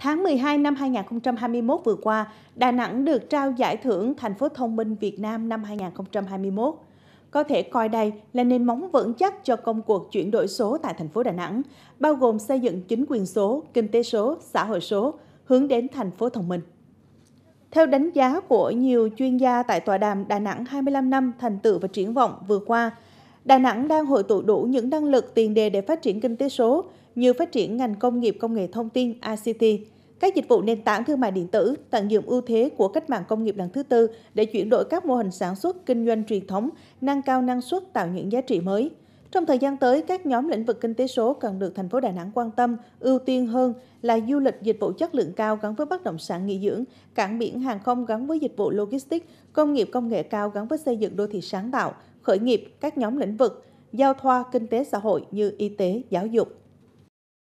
Tháng 12 năm 2021 vừa qua, Đà Nẵng được trao giải thưởng Thành phố Thông minh Việt Nam năm 2021. Có thể coi đây là nền móng vững chắc cho công cuộc chuyển đổi số tại thành phố Đà Nẵng, bao gồm xây dựng chính quyền số, kinh tế số, xã hội số, hướng đến thành phố thông minh. Theo đánh giá của nhiều chuyên gia tại tọa đàm Đà Nẵng 25 năm thành tựu và triển vọng vừa qua, Đà Nẵng đang hội tụ đủ những năng lực tiền đề để phát triển kinh tế số, như phát triển ngành công nghiệp công nghệ thông tin ICT, các dịch vụ nền tảng thương mại điện tử, tận dụng ưu thế của cách mạng công nghiệp lần thứ tư để chuyển đổi các mô hình sản xuất kinh doanh truyền thống, nâng cao năng suất tạo những giá trị mới. Trong thời gian tới, các nhóm lĩnh vực kinh tế số cần được thành phố Đà Nẵng quan tâm, ưu tiên hơn là du lịch dịch vụ chất lượng cao gắn với bất động sản nghỉ dưỡng, cảng biển hàng không gắn với dịch vụ logistics, công nghiệp công nghệ cao gắn với xây dựng đô thị sáng tạo, khởi nghiệp các nhóm lĩnh vực, giao thoa kinh tế xã hội như y tế, giáo dục.